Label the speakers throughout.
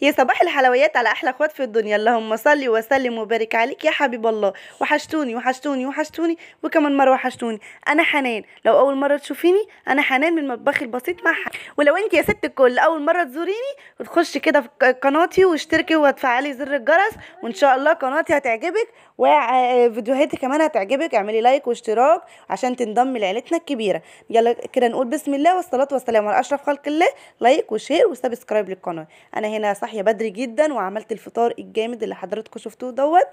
Speaker 1: يا صباح الحلويات على احلى اخوات في الدنيا اللهم صل وسلم وبارك عليك يا حبيب الله وحشتوني وحشتوني وحشتوني وكمان مره وحشتوني انا حنان لو اول مره تشوفيني انا حنان من مطبخي البسيط مع حنان ولو انت يا ست الكل اول مره تزوريني تخشي كده في قناتي واشتركي وتفعلي زر الجرس وان شاء الله قناتي هتعجبك وفيديوهاتي آه، كمان هتعجبك اعملي لايك واشتراك عشان تنضمي لعيلتنا الكبيره يلا كده نقول بسم الله والصلاه والسلام على اشرف خلق الله لايك وشير وسبسكرايب للقناه انا هنا صاحيه بدري جدا وعملت الفطار الجامد اللي حضراتكم شفتوه دوت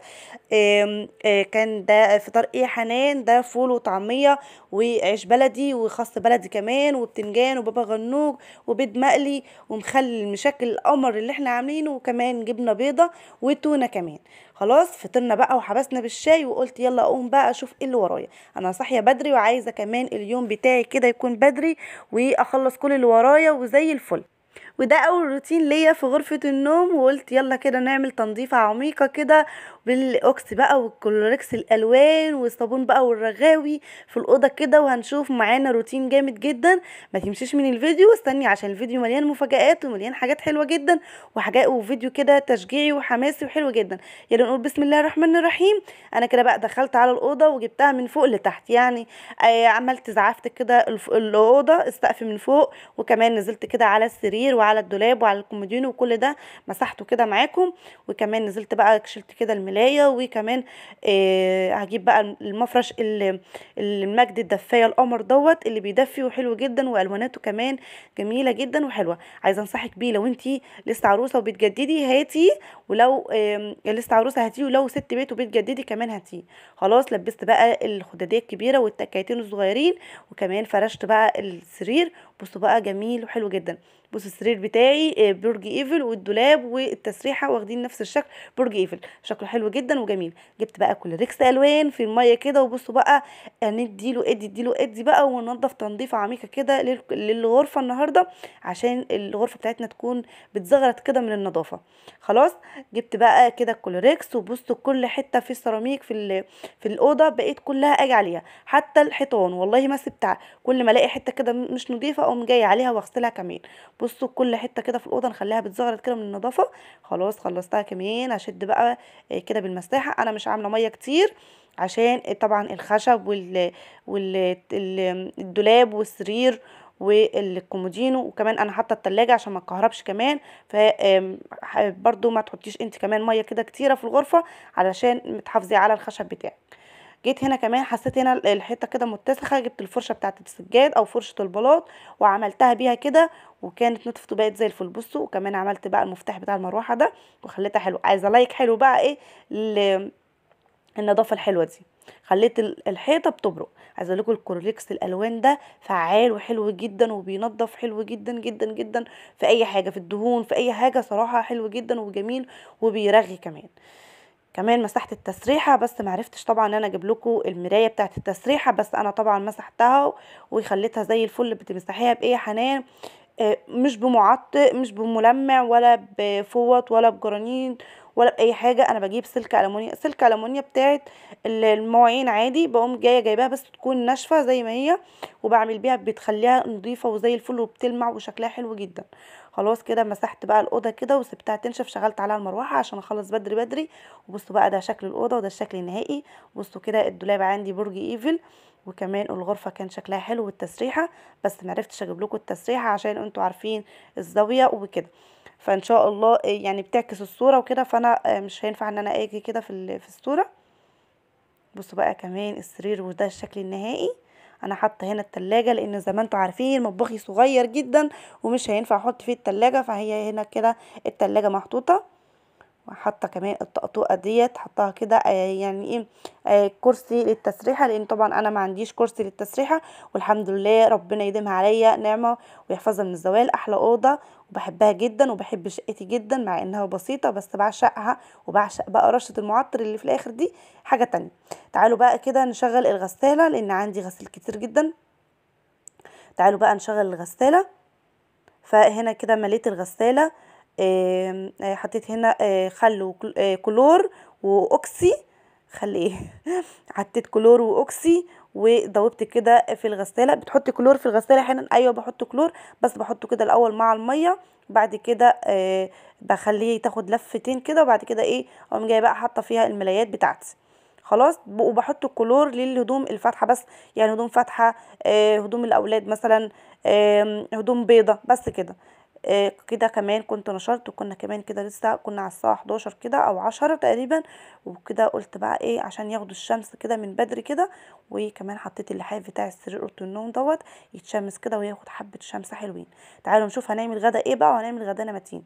Speaker 1: آه، كان ده فطار ايه حنان ده فول وطعميه وعيش بلدي وخاص بلدي كمان وبتنجان وبابا غنوج وبيض مقلي ومخلل مشكل القمر اللي احنا عاملينه وكمان جبنا بيضه وتونه كمان خلاص فطرنا بقى وحبسنا بالشاي وقلت يلا اقوم بقى اشوف ايه اللي ورايا انا صاحيه بدري وعايزه كمان اليوم بتاعي كده يكون بدري واخلص كل اللي ورايا وزي الفل وده اول روتين ليا في غرفه النوم وقلت يلا كده نعمل تنظيفه عميقه كده بالاوكس بقى والكلوركس الالوان والصابون بقى والرغاوي في الاوضه كده وهنشوف معانا روتين جامد جدا ما تمشيش من الفيديو استني عشان الفيديو مليان مفاجات ومليان حاجات حلوه جدا وحاجات وفيديو كده تشجيعي وحماسي وحلو جدا يلا نقول بسم الله الرحمن الرحيم انا كده بقى دخلت على الاوضه وجبتها من فوق لتحت يعني آه، عملت زعفت كده الاوضه السقف من فوق وكمان نزلت كده على السرير وعلى الدولاب وعلى الكومودينو وكل ده مسحته كده معاكم وكمان نزلت بقى شلت كده الملايه وكمان آه هجيب بقى المفرش المجد الدفايه القمر دوت اللي بيدفي وحلو جدا والواناته كمان جميله جدا وحلوه عايزه انصحك بيه لو انت لسه عروسه وبتجددي هاتي ولو آه لسه عروسه هاتيه ولو ست بيت وبتجددي كمان هاتيه خلاص لبست بقى الخداديه الكبيره والتكايتين الصغيرين وكمان فرشت بقى السرير بصوا بقى جميل وحلو جدا بصوا السرير بتاعي آه، برج ايفل والدولاب والتسريحه واخدين نفس الشكل برج ايفل شكله حلو جدا وجميل جبت بقى كل ريكس الوان في الميه كده وبصوا بقى آه، نديله ادي اديله ادي بقى وننضف تنظيفه عميقه كده للغرفه النهارده عشان الغرفه بتاعتنا تكون بتزغرت كده من النظافه خلاص جبت بقى كده كل ريكس وبصوا كل حته في السيراميك في في الاوضه بقيت كلها اجي عليها حتى الحيطان والله ما سبتها كل ما الاقي حته كده مش نظيفه اقوم جاي عليها واغسلها كمان بصوا كل حته كده في الاوضه نخليها بتزغرط كده من النظافه خلاص خلصتها كمان اشد بقى آه، كده بالمساحه انا مش عامله ميه كتير عشان طبعا الخشب وال والدولاب والسرير والكومودينو وكمان انا حاطه التلاجة عشان ما تكهربش كمان فبرضو ما تحطيش انت كمان ميه كده كتيره في الغرفه علشان تحافظي على الخشب بتاعك جيت هنا كمان حسيت هنا الحته كده متسخه جبت الفرشه بتاعه السجاد او فرشه البلاط وعملتها بيها كده وكانت نطفته بقت زي الفل بصوا وكمان عملت بقى المفتاح بتاع المروحه ده وخليتها حلو عايزه لايك حلو بقى ايه النظافه الحلوه دي خليت الحيطه بتبرق عايزه لكم الكورليكس الالوان ده فعال وحلو جدا وبينظف حلو جدا جدا جدا في اي حاجه في الدهون في اي حاجه صراحه حلو جدا وجميل وبيرغي كمان كمان مسحت التسريحه بس معرفتش طبعا ان انا اجيب لكم المرايه بتاعه التسريحه بس انا طبعا مسحتها وخليتها زي الفل بتمسحيها بايه حنان آه، مش بمعطق مش بملمع ولا بفوط ولا بجرانين ولا باي حاجه انا بجيب سلك المونيا سلك المونيا بتاعه المواعين عادي بقوم جايه جايباها بس تكون ناشفه زي ما هي وبعمل بيها بتخليها نظيفه وزي الفل وبتلمع وشكلها حلو جدا خلاص كده مسحت بقى الاوضه كده وسبتها تنشف شغلت عليها المروحه عشان اخلص بدري بدري وبصوا بقى ده شكل الاوضه وده الشكل النهائي بصوا كده الدولاب عندي برج ايفل وكمان الغرفه كان شكلها حلو والتسريحه بس معرفتش اجيب لكم التسريحه عشان انتوا عارفين الزاويه وكده فان شاء الله آه، يعني بتعكس الصوره وكده فانا آه، مش هينفع ان انا اجي كده في في الصوره بصوا بقى كمان السرير وده الشكل النهائي انا حاطه هنا التلاجة لان زي ما انتوا عارفين مطبخي صغير جدا ومش هينفع احط فيه التلاجة فهي هنا كده التلاجة محطوطه وحتى كمان الطقطوقه ديت حطها كده آه، يعني ايه آه، كرسي للتسريحه لان طبعا انا ما عنديش كرسي للتسريحه والحمد لله ربنا يديمها عليا نعمه ويحفظها من الزوال احلى اوضه وبحبها جدا وبحب شقتي جدا مع انها بسيطه بس بعشقها وبعشق بقى رشه المعطر اللي في الاخر دي حاجه تانية تعالوا بقى كده نشغل الغساله لان عندي غسيل كتير جدا تعالوا بقى نشغل الغساله فهنا كده مليت الغساله آه، حطيت هنا آه، خل وكلور آه، واوكسي خل ايه حطيت كلور واوكسي وذوبت كده في الغساله بتحطي كلور في الغساله احيانا ايوه بحط كلور بس بحطه كده الاول مع الميه بعد كده بخليه تاخد لفتين كده وبعد كده ايه اقوم جايه بقى حاطه فيها الملايات بتاعتي خلاص وبحط الكلور للهدوم الفاتحه بس يعني هدوم فاتحه هدوم الاولاد مثلا هدوم بيضه بس كده آه، كده كمان كنت نشرت وكنا كمان كده لسه كنا على الساعه 11 كده او 10 تقريبا وكده قلت بقى ايه عشان ياخدوا الشمس كده من بدري كده وكمان حطيت اللحاف بتاع السرير اوضه النوم دوت يتشمس كده وياخد حبه شمس حلوين تعالوا نشوف هنعمل غدا ايه بقى وهنعمل غدانا متين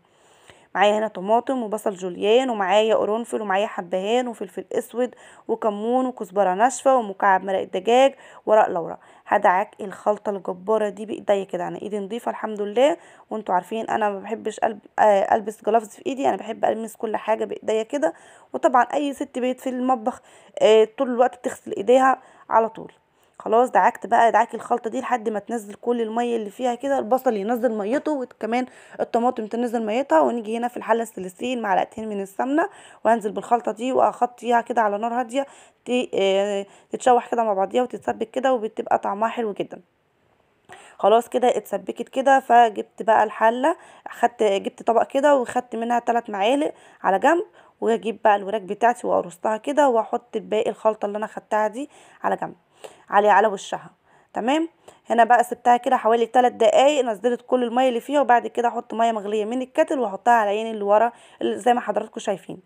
Speaker 1: معايا هنا طماطم وبصل جوليان ومعايا قرنفل ومعايا حبهان وفلفل اسود وكمون وكزبره ناشفه ومكعب مرق دجاج ورق لورا هدعك الخلطه الجباره دي بايديا كده انا ايدي نظيفه الحمد لله وانتوا عارفين انا ما بحبش آه البس جلافز في ايدي انا بحب المس كل حاجه بايديا كده وطبعا اي ست بيت في المطبخ آه طول الوقت بتغسل ايديها على طول خلاص دعكت بقى دعك الخلطه دي لحد ما تنزل كل الميه اللي فيها كده البصل ينزل ميته وكمان الطماطم تنزل ميتها ونيجي هنا في الحله الثلاثيه معلقتين من السمنه وانزل بالخلطه دي واخطيها كده على نار هاديه آه، تتشوح كده مع بعضيها وتتسبك كده وبتبقى طعمها حلو جدا خلاص كده اتسبكت كده فجبت بقى الحله خدت جبت طبق كده وخدت منها ثلاث معالق على جنب واجيب بقى الوراك بتاعتي وارصها كده واحط باقي الخلطه اللي انا خدتها دي على جنب على على وشها تمام هنا بقى سبتها كده حوالي 3 دقايق نزلت كل الميه اللي فيها وبعد كده احط ميه مغليه من الكتل واحطها على عيني اللي ورا زي ما حضراتكم شايفين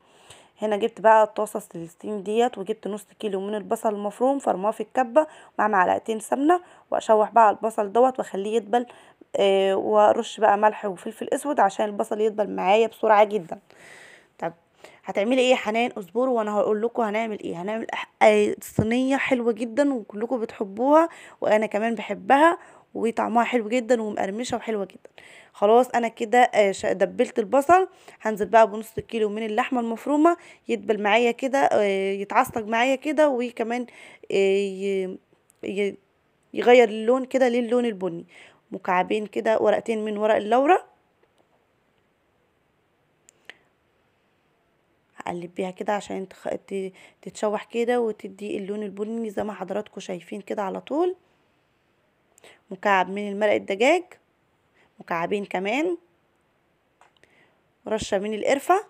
Speaker 1: هنا جبت بقى الطاسه الستين ديت وجبت نص كيلو من البصل المفروم فرماه في الكبه مع معلقتين سمنه واشوح بقى البصل دوت واخليه يدبل آه وارش بقى ملح وفلفل اسود عشان البصل يدبل معايا بسرعه جدا هتعملي ايه يا حنان اصبروا وانا هقول لكم هنعمل ايه هنعمل صينيه حلوه جدا وكلكم بتحبوها وانا كمان بحبها وطعمها حلو جدا ومقرمشه وحلوه جدا خلاص انا كده آه، دبلت البصل هنزل بقى بنص كيلو من اللحمه المفرومه يدبل معايا كده آه، يتعصج معايا كده وكمان آه، يغير اللون كده للون البني مكعبين كده ورقتين من ورق اللورا اقلب بيها كده عشان تتشوح كده وتدي اللون البني زي ما حضراتكم شايفين كده على طول مكعب من المرق الدجاج مكعبين كمان رشه من القرفه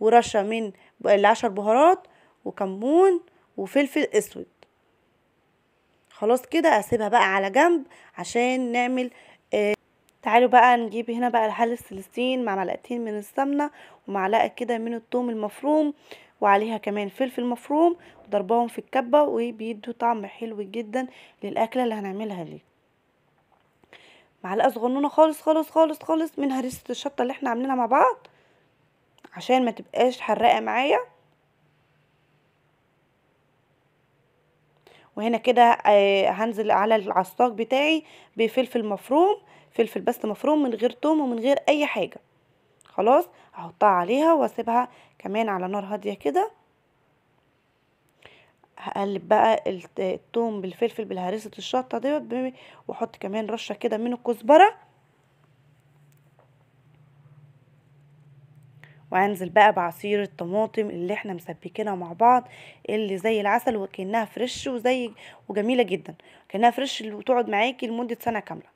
Speaker 1: ورشه من العشر بهارات وكمون وفلفل اسود خلاص كده اسيبها بقى على جنب عشان نعمل آه تعالوا بقى نجيب هنا بقى الحل السلسين مع ملقتين من السمنه ومعلقة كده من الثوم المفروم وعليها كمان فلفل مفروم وضربهم في الكبة وبيدوا طعم حلو جدا للأكلة اللي هنعملها دي معلقة صغنونة خالص خالص خالص خالص من هريسة الشطة اللي احنا عاملينها مع بعض عشان ما تبقاش حراقة معايا وهنا كده آه، هنزل على العصاق بتاعي بفلفل مفروم فلفل بس مفروم من غير توم ومن غير اي حاجه خلاص هحطها عليها واسيبها كمان على نار هاديه كده هقلب بقى الثوم بالفلفل بالهريسه الشطه ديت واحط كمان رشه كده من الكزبره وانزل بقى بعصير الطماطم اللي احنا مسبكينها مع بعض اللي زي العسل وكانها فريش وزي وجميله جدا كانها فريش وتقعد معاكي لمده سنه كامله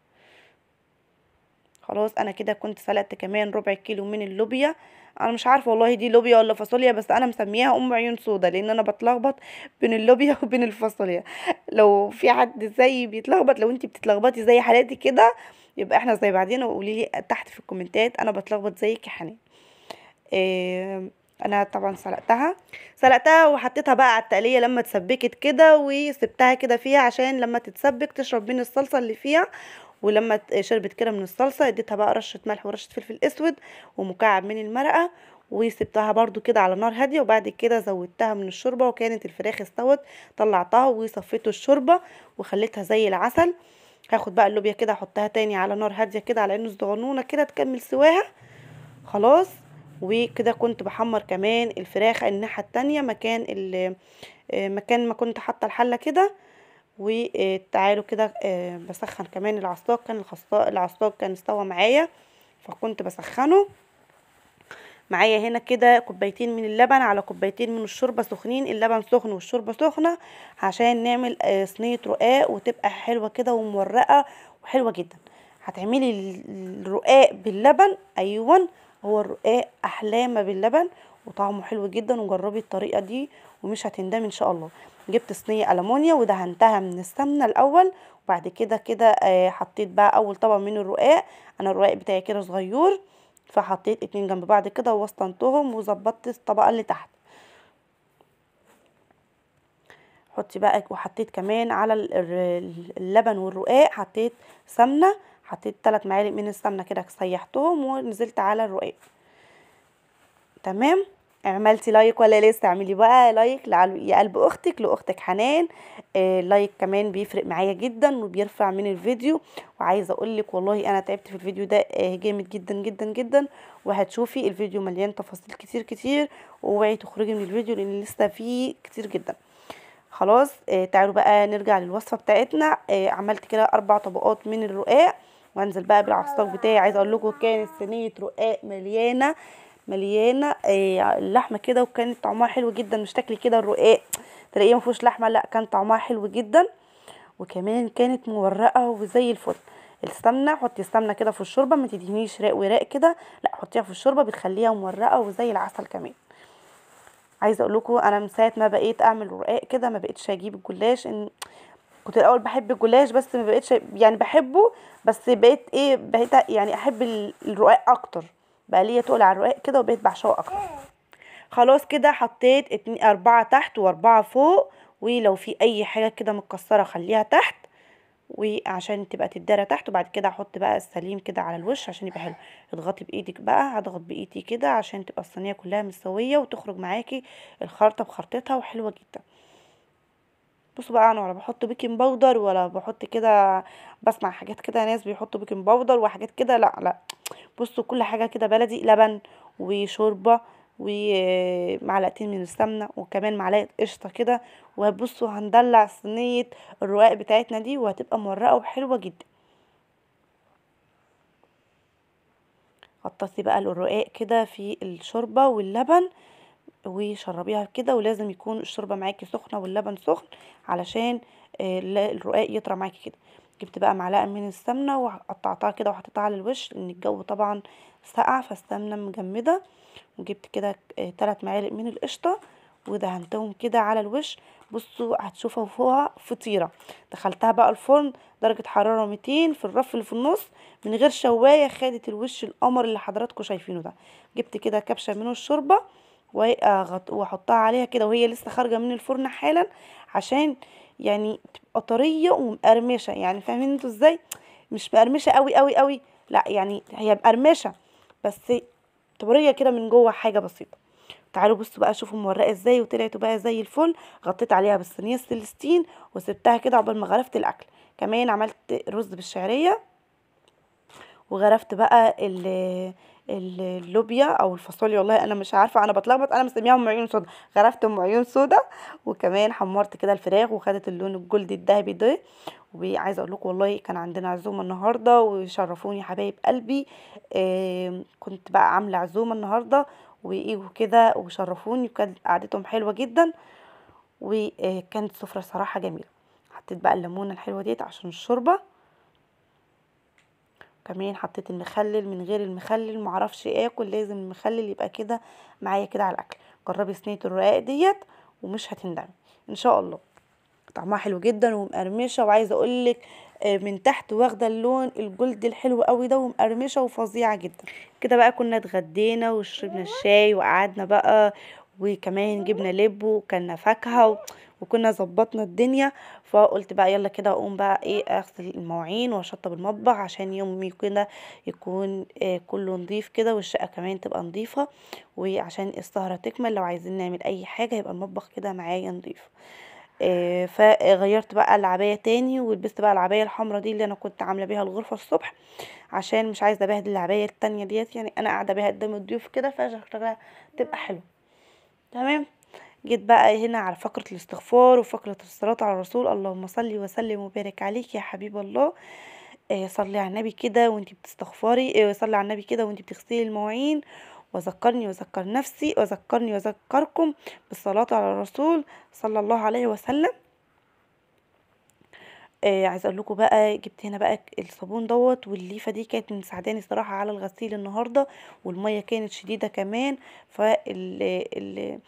Speaker 1: خلاص انا كده كنت سلقت كمان ربع كيلو من اللوبيا انا مش عارفه والله دي لوبيا ولا فاصوليا بس انا مسميها ام عيون سودا لان انا بتلخبط بين اللوبيا وبين الفاصوليا لو في حد زيي بيتلخبط لو انت بتتلخبطي زي حالاتي كده يبقى احنا زي بعدين وقولي لي تحت في الكومنتات انا بتلخبط زيك يا حنان إيه انا طبعا سلقتها سلقتها وحطيتها بقى على التقليه لما اتسبكت كده وسبتها كده فيها عشان لما تتسبك تشرب من الصلصه اللي فيها ولما شربت كده من الصلصه اديتها بقى رشه ملح ورشه فلفل اسود ومكعب من المرقه وسبتها برده كده على نار هادية وبعد كده زودتها من الشوربة وكانت الفراخ استوت طلعتها وصفيت الشوربة وخليتها زي العسل هاخد بقى اللوبيا كده احطها تاني على نار هادية كده على انه صغنونة كده تكمل سواها خلاص وكده كنت بحمر كمان الفراخ الناحية التانية مكان آه، مكان ما كنت حاطة الحلة كده وتعالوا كده آه، بسخن كمان العصاق كان العصاق كان استوى معايا فكنت بسخنه معايا هنا كده كوبايتين من اللبن على كوبايتين من الشوربه سخنين اللبن سخن والشوربه سخنه عشان نعمل آه، صينيه رقاق وتبقى حلوه كده ومورقه وحلوه جدا هتعملي الرقاق باللبن ايوه هو الرقاق احلامه باللبن وطعمه حلو جدا وجربي الطريقه دي ومش هتندم ان شاء الله جبت صينيه المونيا ودهنتها من السمنه الاول وبعد كده كده آه، حطيت بقى اول طبق من الرقاق انا الرقاق بتاعي كده صغير فحطيت اتنين جنب بعض كده ووسطنتهم وظبطت الطبقه اللي تحت حطي بقى وحطيت كمان على اللبن والرقاق حطيت سمنه حطيت ثلاث معالق من السمنه كده سيحتهم ونزلت على الرقاق تمام عملتي لايك ولا لسه اعملي بقى لايك يا قلب اختك لاختك حنان آه، اللايك كمان بيفرق معايا جدا وبيرفع من الفيديو وعايزه اقول لك والله انا تعبت في الفيديو ده آه، جامد جدا جدا جدا وهتشوفي الفيديو مليان تفاصيل كتير كتير اوعي تخرجي من الفيديو لان لسه فيه كتير جدا خلاص آه، تعالوا بقى نرجع للوصفه بتاعتنا عملت كده اربع طبقات من الرقاق وانزل بقى بالعصاك بتاعي عايزه اقول لكم كانت صينيه رقاق مليانه مليانه آه، اللحمه كده وكانت طعمها حلو جدا مش تاكلي كده الرقاق تلاقيه ما فيهوش لحمه لا كان طعمها حلو جدا وكمان كانت مورقه وزي الفل السمنه حطي السمنه كده في الشوربه ما تدهنيش راق وراق كده لا حطيها في الشوربه بتخليها مورقه وزي العسل كمان عايزه اقول لكم انا من ساعه ما بقيت اعمل رقاق كده ما بقتش اجيب الجلاش ان كنت الاول بحب الجلاش بس ما بقتش يعني بحبه بس بقيت ايه بقيت يعني احب الرقاق اكتر بقى ليا تقل على الرقاق كده وبقيت بعشقه اكتر خلاص كده حطيت اتنين اربعة تحت واربعة فوق ولو في اي حاجة كده متكسرة خليها تحت وعشان تبقى تدارى تحت وبعد كده احط بقى السليم كده على الوش عشان يبقى حلو اضغطي بايدك بقى هضغط بايدي كده عشان تبقى الصينيه كلها مستويه وتخرج معاكي الخرطه بخرطتها وحلوه جدا بصوا بقى انا ولا بحط بيكنج باودر ولا بحط كده بسمع حاجات كده ناس بيحطوا بيكنج باودر وحاجات كده لا لا بصوا كل حاجه كده بلدي لبن وشوربه ومعلقتين من السمنه وكمان معلقه قشطه كده وهتبصوا هندلع صينيه الرقاق بتاعتنا دي وهتبقى مورقه وحلوه جدا غطسي بقى الرقاق كده في الشوربه واللبن وشربيها كده ولازم يكون الشوربه معاكي سخنه واللبن سخن علشان الرقاق يطرى معاكي كده جبت بقى معلقه من السمنه وقطعتها كده وحطيتها على الوش لان الجو طبعا ساقع فالسمنه مجمده وجبت كده ثلاث آه، معالق من القشطه ودهنتهم كده على الوش بصوا هتشوفوا فوقها فطيره دخلتها بقى الفرن درجه حراره 200 في الرف اللي في النص من غير شوايه خدت الوش القمر اللي حضراتكم شايفينه ده جبت كده كبشه من الشوربه آه، واحطها عليها كده وهي لسه خارجه من الفرن حالا عشان يعني تبقى طريه ومقرمشه يعني فاهمين انتوا ازاي مش مقرمشه قوي قوي قوي لا يعني هي مقرمشه بس طريه كده من جوه حاجه بسيطه تعالوا بصوا بقى شوفوا مورقه ازاي وطلعت بقى زي الفل غطيت عليها بالصينيه السلستين وسبتها كده عقبال ما غرفت الاكل كمان عملت رز بالشعريه وغرفت بقى اللوبيا او الفاصوليا والله انا مش عارفه انا بتلخبط انا مسميهم عيون سودا غرفت ام عيون سودا وكمان حمرت كده الفراخ وخدت اللون الجلدي الذهبي ده وعايزه اقول لكم والله كان عندنا عزومه النهارده وشرفوني حبايب قلبي آه كنت بقى عامله عزومه النهارده وايه كده وشرفوني وكانت قعدتهم حلوه جدا وكانت سفره صراحه جميله حطيت بقى الليمونه الحلوه ديت عشان الشوربه كمان حطيت المخلل من غير المخلل معرفش اكل لازم المخلل يبقى كده معايا كده على الاكل جربي صينيه الرقاق ديت ومش هتندمي ان شاء الله طعمها حلو جدا ومقرمشه وعايزه اقول لك آه، من تحت واخده اللون الجلد الحلو قوي ده ومقرمشه وفظيعه جدا كده بقى كنا اتغدينا وشربنا الشاي وقعدنا بقى وكمان جبنا لب وكلنا فاكهه وكنا ظبطنا الدنيا فقلت بقى يلا كده اقوم بقى ايه اغسل المواعين واشطب المطبخ عشان يومي كده يكون آه، كله نظيف كده والشقه كمان تبقى نظيفه وعشان السهره تكمل لو عايزين نعمل اي حاجه يبقى المطبخ كده معايا نظيف آه فغيرت بقى العبايه تاني ولبست بقى العبايه الحمراء دي اللي انا كنت عامله بيها الغرفه الصبح عشان مش عايزه ابهدل العبايه التانيه ديت يعني انا قاعده بيها قدام الضيوف كده فشكلها تبقى حلو تمام جيت بقى هنا على فقرة الاستغفار وفقرة الصلاة على الرسول اللهم صلي وسلم وبارك عليك يا حبيب الله آه، صلي على النبي كده وانتي بتستغفري آه، صلي على النبي كده وانتي بتغسلي المواعين وذكرني وذكر نفسي وذكرني وذكركم بالصلاة على الرسول صلى الله عليه وسلم آه عايزه اقول لكم بقى جبت هنا بقى الصابون دوت والليفه دي كانت مساعداني صراحه على الغسيل النهارده والميه كانت شديده كمان فال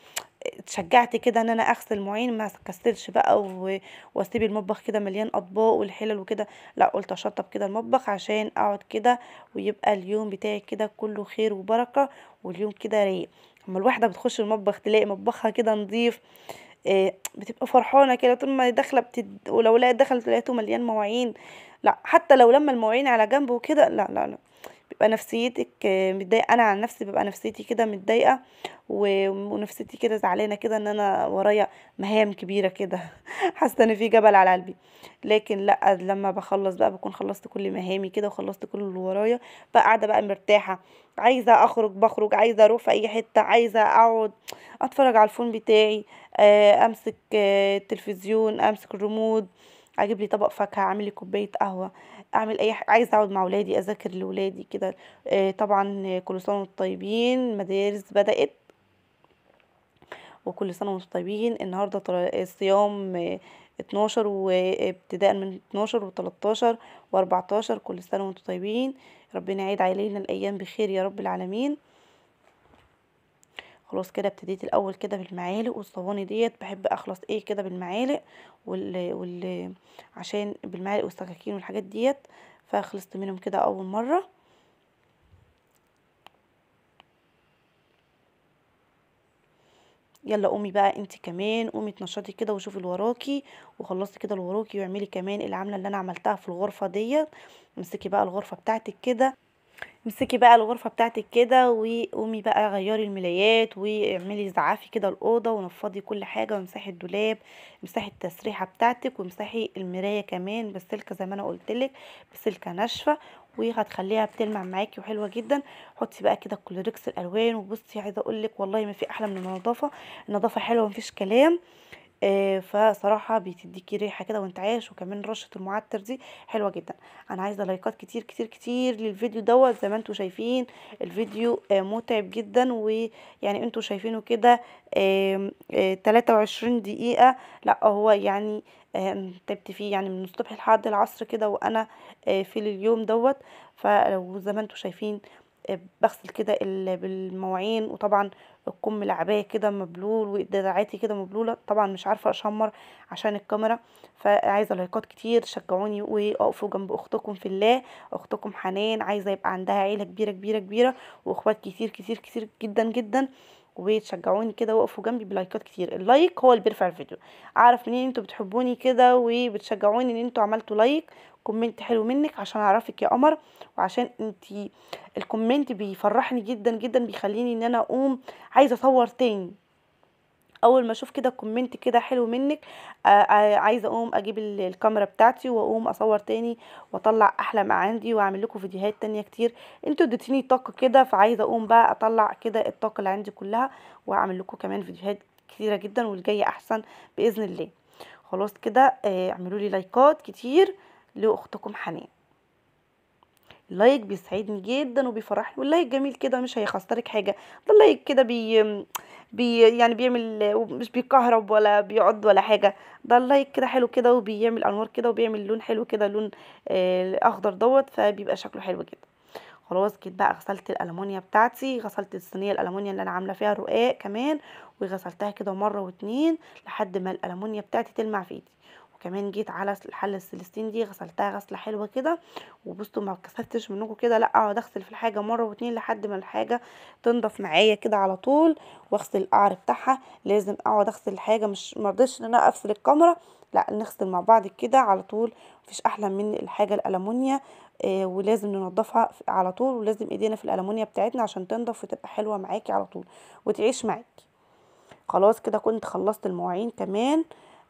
Speaker 1: اتشجعت كده ان انا اغسل معين ما كسلش بقى و... واسيب المطبخ كده مليان اطباق والحلل وكده لا قلت اشطب كده المطبخ عشان اقعد كده ويبقى اليوم بتاعي كده كله خير وبركه واليوم كده رايق اما الواحده بتخش المطبخ تلاقي مطبخها كده نظيف إيه بتبقى فرحانه كده طول ما داخله بتد... ولو لقيت دخلت لقيته مليان مواعين لا حتى لو لما المواعين على جنب وكده لا لا لا بيبقى نفسيتك متضايقه انا عن نفسي ببقى نفسيتي كده متضايقه ونفسيتي كده زعلانه كده ان انا ورايا مهام كبيره كده حاسه ان في جبل على قلبي لكن لا لما بخلص بقى بكون خلصت كل مهامي كده وخلصت كل اللي ورايا بقى قاعده بقى مرتاحه عايزه اخرج بخرج عايزه اروح في اي حته عايزه اقعد اتفرج على الفون بتاعي آه، امسك آه، التلفزيون امسك الريموت اجيب لي طبق فاكهه اعمل لي كوبايه قهوه اعمل اي حاجه عايزه اقعد مع اولادي اذاكر لاولادي كده آه، طبعا كل سنه وانتم طيبين مدارس بدات وكل سنه وانتم طيبين النهارده الصيام 12 آه، وابتداء من 12 و13 و14 كل سنه وانتم طيبين ربنا يعيد علينا الايام بخير يا رب العالمين خلاص كده ابتديت الاول كده بالمعالق والصواني ديت بحب اخلص ايه كده بالمعالق وال, وال... عشان بالمعالق والسكاكين والحاجات ديت فخلصت منهم كده اول مره يلا قومي بقى انت كمان قومي اتنشطي كده وشوفي اللي وراكي وخلصتي كده اللي وراكي واعملي كمان العمله اللي انا عملتها في الغرفه ديت امسكي بقى الغرفه بتاعتك كده امسكي بقى الغرفه بتاعتك كده وقومي بقى غيري الملايات واعملي زعافي كده الاوضه ونفضي كل حاجه وامسحي الدولاب امسحي التسريحه بتاعتك وامسحي المرايه كمان بالسلكه زي ما انا قلت لك بسلكه ناشفه وهتخليها بتلمع معاكي وحلوه جدا حطي بقى كده كلوريكس الالوان وبصي عايزه اقول لك والله ما في احلى من النظافه النظافه حلوه مفيش كلام آه، فصراحة بتديكي ريحة كده وانت عايش وكمان رشة المعتر دي حلوة جدا انا عايزة لايكات كتير كتير كتير للفيديو دوت زي ما انتم شايفين الفيديو آه، متعب جدا ويعني انتم شايفينه كده 23 آه، دقيقة لا هو يعني تعبت فيه يعني من الصبح لحد العصر كده وانا في اليوم دوت فلو زي ما انتم شايفين بغسل كده بالمواعين وطبعا الكم العباية كده مبلول ودراعاتي كده مبلولة طبعا مش عارفة اشمر عشان الكاميرا فعايزة لايكات كتير شجعوني واقفوا جنب اختكم في الله اختكم حنان عايزة يبقى عندها عيلة كبيرة كبيرة كبيرة واخوات كتير كتير كتير جدا جدا وتشجعوني كده وقفوا جنبي بلايكات كتير اللايك هو اللي بيرفع الفيديو اعرف منين انتوا بتحبوني كده وبتشجعوني ان انتوا عملتوا لايك كومنت حلو منك عشان اعرفك يا قمر وعشان انتي الكومنت بيفرحني جدا جدا بيخليني ان انا اقوم عايزه اصور تاني اول ما اشوف كده كومنت كده حلو منك آه، آه، عايزه اقوم اجيب الكاميرا بتاعتي واقوم اصور تاني واطلع احلى ما عندي واعمل لكم فيديوهات تانية كتير انتوا اديتيني طاقه كده فعايزه اقوم بقى اطلع كده الطاقه اللي عندي كلها واعمل لكم كمان فيديوهات كتيره جدا والجايه احسن باذن الله خلاص كده آه، اعملوا لي لايكات كتير لاختكم حنان اللايك بيسعدني جدا وبيفرحني واللايك جميل كده مش هيخسرك حاجه ده اللايك كده بي بي يعني بيعمل مش بيكهرب ولا بيعض ولا حاجه ده اللايك كده حلو كده وبيعمل انوار كده وبيعمل لون حلو كده لون آه، اخضر دوت فبيبقى شكله حلو جدا خلاص جيت بقى غسلت الالومنيا بتاعتي غسلت الصينيه الالومنيا اللي انا عامله فيها رقاق كمان وغسلتها كده مره واتنين لحد ما الالومنيا بتاعتي تلمع في ايدي كمان جيت على الحل السلستين دي غسلتها غسله حلوه كده وبصوا ما كسفتش منكم كده لا اقعد اغسل في الحاجه مره واتنين لحد ما الحاجه تنضف معايا كده على طول واغسل القعر بتاعها لازم اقعد اغسل الحاجه مش مرضتش ان انا اغسل الكاميرا لا نغسل مع بعض كده على طول مفيش احلى من الحاجه الالومنيا آه، ولازم ننضفها على طول ولازم ايدينا في الالومنيا بتاعتنا عشان تنضف وتبقى حلوه معاكي على طول وتعيش معاكي خلاص كده كنت خلصت المواعين كمان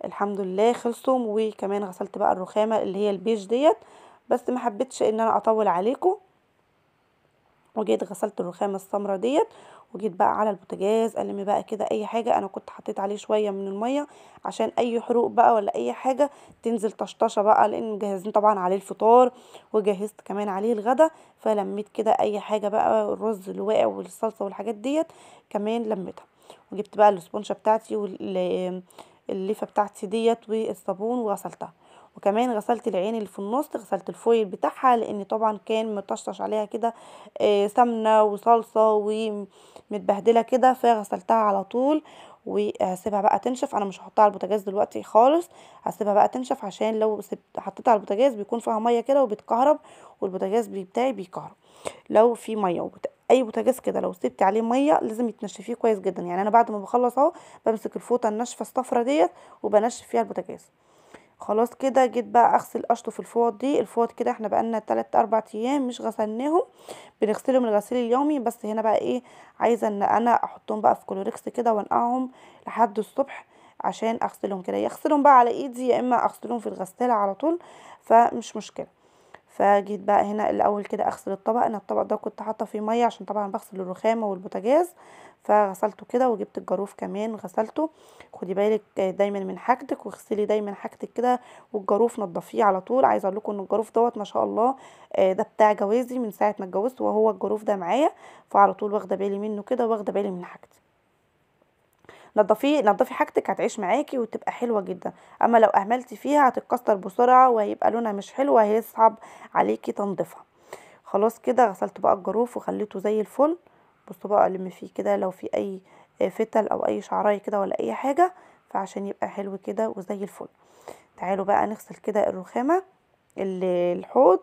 Speaker 1: الحمد لله خلصوا وكمان غسلت بقى الرخامه اللي هي البيج ديت بس ما حبيتش ان انا اطول عليكم وجيت غسلت الرخامه السمراء ديت وجيت بقى على البوتاجاز الم بقى كده اي حاجه انا كنت حطيت عليه شويه من الميه عشان اي حروق بقى ولا اي حاجه تنزل طشطشه بقى لان مجهزين طبعا عليه الفطار وجهزت كمان عليه الغدا فلميت كده اي حاجه بقى الرز اللي واقع والصلصه والحاجات ديت كمان لميتها وجبت بقى الاسبونشه بتاعتي وال الليفه بتاعتي ديت والصابون وغسلتها وكمان غسلت العين اللي في النص غسلت الفويل بتاعها لان طبعا كان مطشطش عليها كده آه، سمنه وصلصه ومتبهدله كده فغسلتها على طول وهسيبها بقى تنشف انا مش هحطها على البوتاجاز دلوقتي خالص هسيبها بقى تنشف عشان لو حطيتها على البوتاجاز بيكون فيها ميه كده وبتكهرب والبوتاجاز بتاعي بيكهرب لو في ميه وبتاع اي بوتاجاز كده لو سبت عليه ميه لازم يتنشفيه كويس جدا يعني انا بعد ما بخلص اهو بمسك الفوطه الناشفه الصفرا ديت وبنشف فيها البوتاجاز خلاص كده جيت بقى اغسل اشطف الفوط دي الفوط كده احنا بقالنا 3 4 ايام مش غسلناهم بنغسلهم الغسيل اليومي بس هنا بقى ايه عايزه ان انا احطهم بقى في كلوريكس كده وانقعهم لحد الصبح عشان اغسلهم كده يغسلهم بقى على ايدي يا اما اغسلهم في الغساله على طول فمش مشكله فجيت بقى هنا الاول كده اغسل الطبق انا الطبق ده كنت حاطه فيه ميه عشان طبعا بغسل الرخامه والبوتاجاز فغسلته كده وجبت الجاروف كمان غسلته خدي بالك دايما من حاجتك واغسلي دايما حاجتك كده والجاروف نضفيه على طول عايزه اقول لكم ان الجاروف دوت ما شاء الله آه، ده بتاع جوازي من ساعه ما اتجوزت وهو الجاروف ده معايا فعلى طول واخده بالي منه كده واخده بالي من حاجتي نضفيه نضفي حاجتك هتعيش معاكي وتبقى حلوه جدا اما لو اهملتي فيها هتتكسر بسرعه وهيبقى لونها مش حلو وهيصعب عليكي تنضيفها خلاص كده غسلت بقى الجروف وخليته زي الفل بصوا بقى لما فيه كده لو في اي فتل او اي شعرايه كده ولا اي حاجه فعشان يبقى حلو كده وزي الفل تعالوا بقى نغسل كده الرخامه الحوض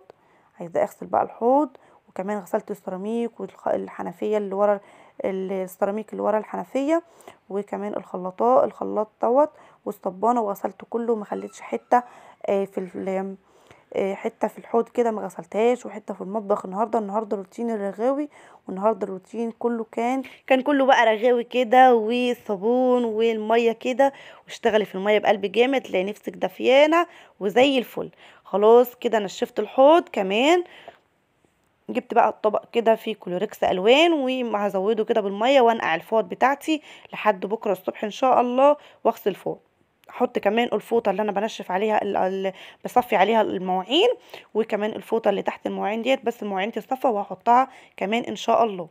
Speaker 1: عايزه اغسل بقى الحوض وكمان غسلت السيراميك والحنفيه اللي ورا السيراميك اللي ورا الحنفيه وكمان الخلاطه الخلاط دوت والصبانه وغسلته كله ما خليتش حته آه، في آه، حته في الحوض كده ما غسلتهاش وحته في المطبخ النهارده النهارده روتين الرغاوي والنهارده الروتين كله كان كان كله بقى رغاوي كده والصابون والميه كده واشتغلي في الميه بقلب جامد تلاقي نفسك دافيانه وزي الفل خلاص كده نشفت الحوض كمان جبت بقى الطبق كده فيه كلوريكس الوان وهزوده كده بالميه وانقع الفوط بتاعتي لحد بكره الصبح ان شاء الله واغسل فوط احط كمان الفوطه اللي انا بنشف عليها بصفي عليها المواعين وكمان الفوطه اللي تحت المواعين ديت بس المواعين تصفى وهحطها كمان ان شاء الله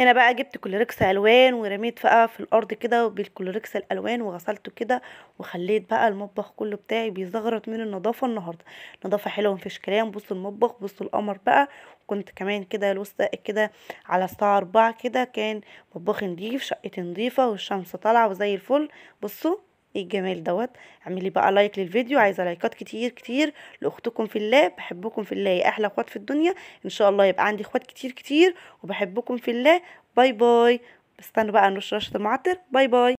Speaker 1: هنا بقى جبت كلوركس الوان ورميت بقى في الارض كده بالكلوركس الالوان وغسلته كده وخليت بقى المطبخ كله بتاعي بيزغرط من النظافه النهارده نظافه حلوه مفيش كلام بصوا المطبخ بصوا القمر بقى كنت كمان كده الوسطى كده على الساعه 4 كده كان مطبخ نضيف شقتي نضيفه والشمس طالعه وزي الفل بصوا ايه الجمال دوت اعملي بقى لايك للفيديو عايزه لايكات كتير كتير لاختكم في الله بحبكم في الله يا احلى اخوات في الدنيا ان شاء الله يبقى عندي اخوات كتير كتير وبحبكم في الله باي باي استنوا بقى نرش رشه المعطر باي باي